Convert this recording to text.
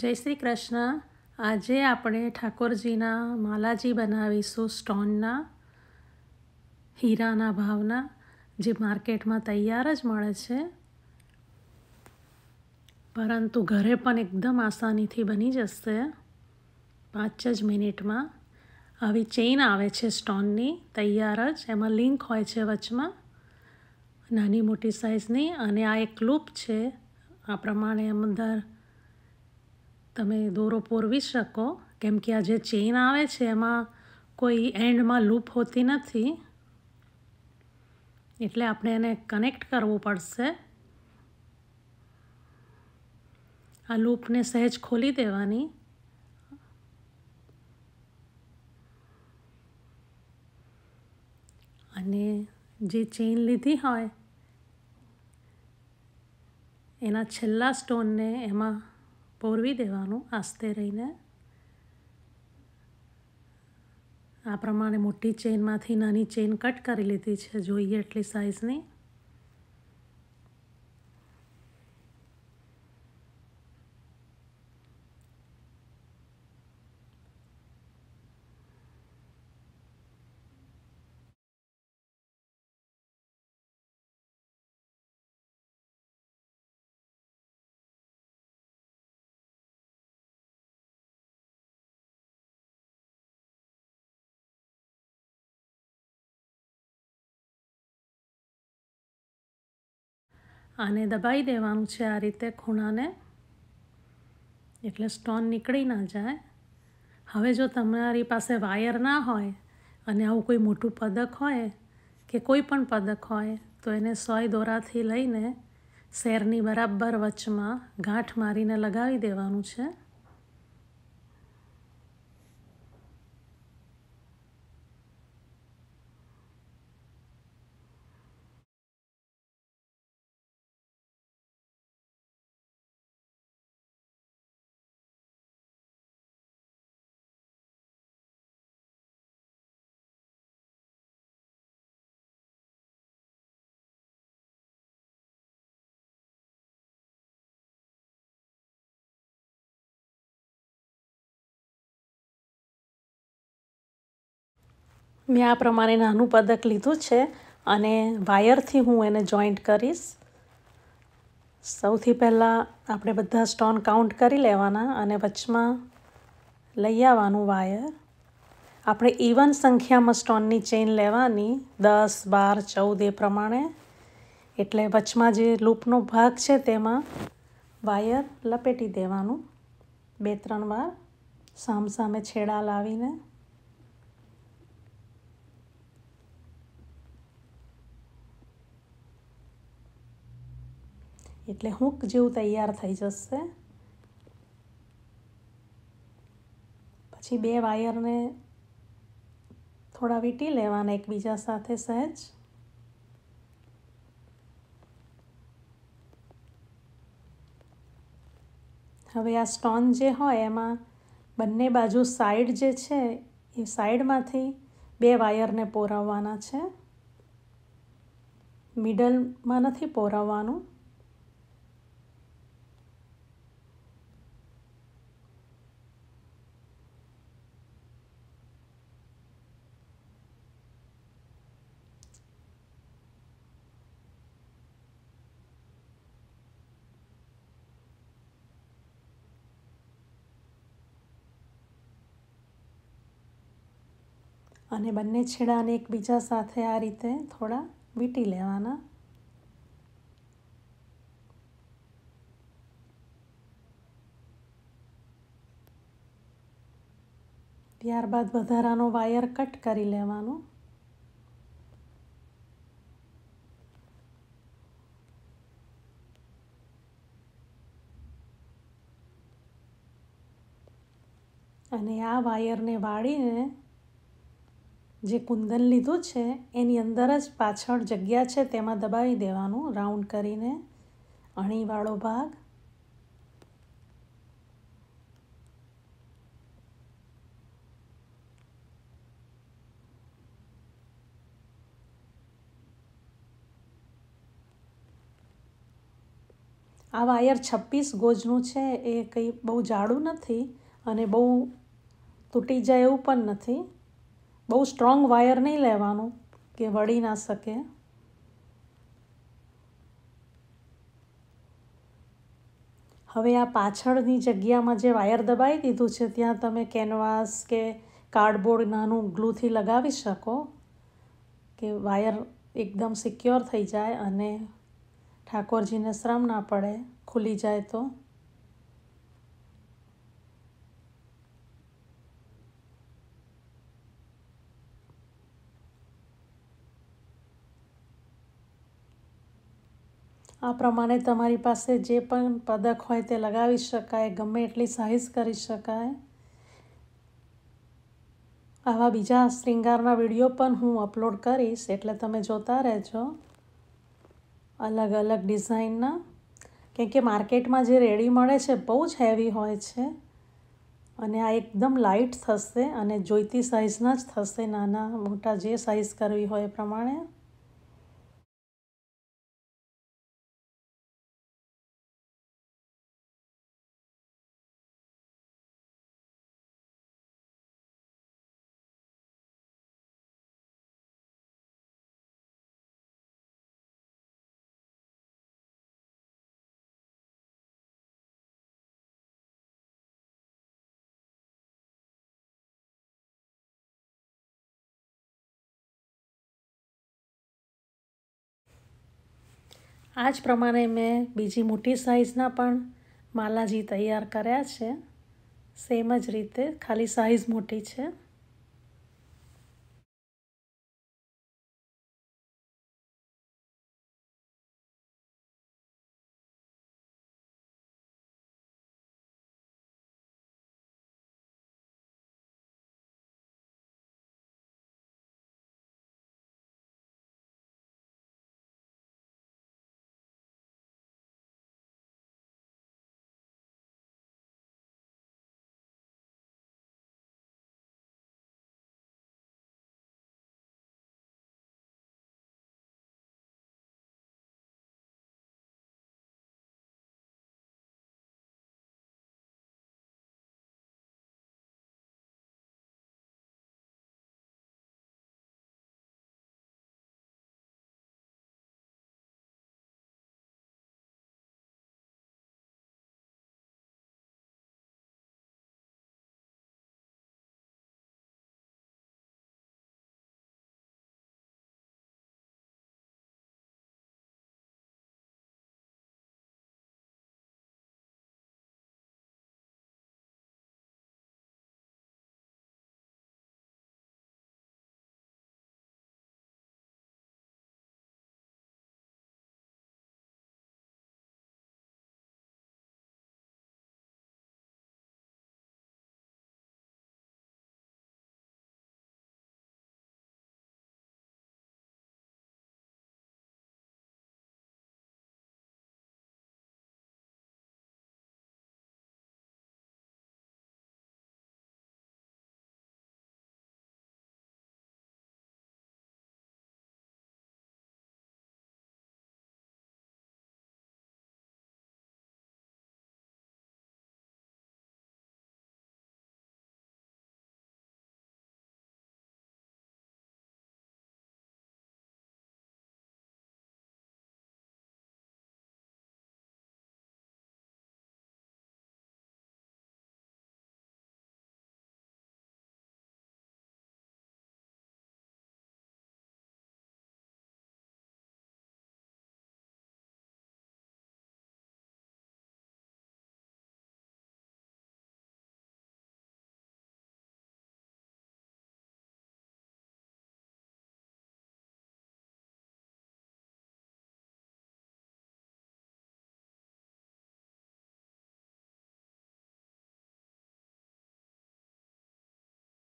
જય શ્રી કૃષ્ણ આજે આપણે ઠાકોરજીના માલાજી બનાવીશું સ્ટોનના હીરાના ભાવના જે માર્કેટમાં તૈયાર જ મળે છે પરંતુ ઘરે પણ એકદમ આસાનીથી બની જશે પાંચ જ મિનિટમાં આવી ચેઇન આવે છે સ્ટોનની તૈયાર જ એમાં લિંક હોય છે વચમાં નાની મોટી સાઇઝની અને આ એક લૂપ છે આ પ્રમાણે અંદર તમે દોરો પોરવી શકો કેમ કે આ જે ચેઇન આવે છે એમાં કોઈ એન્ડમાં લૂપ હોતી નથી એટલે આપણે એને કનેક્ટ કરવું પડશે આ લૂપને સહેજ ખોલી દેવાની અને જે ચેઇન લીધી હોય એના છેલ્લા સ્ટોનને એમાં પોરવી દેવાનું આસ્તે રહીને આ પ્રમાણે મોટી ચેનમાંથી નાની ચેન કટ કરી લીધી છે જોઈએ એટલી સાઇઝની આને દબાઈ દેવાનું છે આ રીતે ખૂણાને એટલે સ્ટોન નીકળી ના જાય હવે જો તમારી પાસે વાયર ના હોય અને આવું કોઈ મોટું પદક હોય કે કોઈ પણ પદક હોય તો એને સોય દોરાથી લઈને શેરની બરાબર વચમાં ગાંઠ મારીને લગાવી દેવાનું છે મેં આ પ્રમાણે નાનું પદક લીધું છે અને વાયરથી હું એને જોઈન્ટ કરીશ સૌથી પહેલાં આપણે બધા સ્ટોન કાઉન્ટ કરી લેવાના અને વચમાં લઈ આવવાનું વાયર આપણે ઇવન સંખ્યામાં સ્ટોનની ચેઇન લેવાની દસ બાર ચૌદ એ પ્રમાણે એટલે વચમાં જે લૂપનો ભાગ છે તેમાં વાયર લપેટી દેવાનું બે ત્રણ વાર સામસામે છેડા લાવીને એટલે હુંક જેવું તૈયાર થઈ જશે પછી બે વાયરને થોડા વીંટી લેવાના એકબીજા સાથે સહેજ હવે આ સ્ટોન જે હોય એમાં બંને બાજુ સાઈડ જે છે એ સાઈડમાંથી બે વાયરને પોરાવવાના છે મિડલમાં નથી પોરાવવાનું અને બંને છેડાને એકબીજા સાથે આ રીતે થોડા વીંટી લેવાના ત્યારબાદ વધારાનો વાયર કટ કરી લેવાનો અને આ વાયરને વાળીને જે કુંદન લીધું છે એની અંદર જ પાછળ જગ્યા છે તેમાં દબાવી દેવાનું રાઉન્ડ કરીને અણીવાળો ભાગ આ વાયર છપ્પીસ ગોજનું છે એ કંઈ બહુ જાડું નથી અને બહુ તૂટી જાય એવું પણ નથી બહુ સ્ટ્રોંગ વાયર નહીં લેવાનું કે વળી ના શકે હવે આ પાછળની જગ્યામાં જે વાયર દબાવી દીધું છે ત્યાં તમે કેનવાસ કે કાર્ડબોર્ડ નાનું ગ્લુથી લગાવી શકો કે વાયર એકદમ સિક્યોર થઈ જાય અને ઠાકોરજીને શ્રમ ના પડે ખુલી જાય તો આ પ્રમાણે તમારી પાસે જે પણ પદક હોય તે લગાવી શકાય ગમે એટલી સાઇઝ કરી શકાય આવા બીજા શ્રૃંગારના વિડીયો પણ હું અપલોડ કરીશ એટલે તમે જોતા રહેજો અલગ અલગ ડિઝાઇનના કેમ કે માર્કેટમાં જે રેડી મળે છે બહુ જ હેવી હોય છે અને આ એકદમ લાઇટ થશે અને જોઈતી સાઇઝના જ થશે નાના મોટા જે સાઇઝ કરવી હોય એ પ્રમાણે આ જ પ્રમાણે મેં બીજી મોટી સાઇઝના પણ માલાજી તૈયાર કર્યા છે સેમ જ રીતે ખાલી સાઇઝ મોટી છે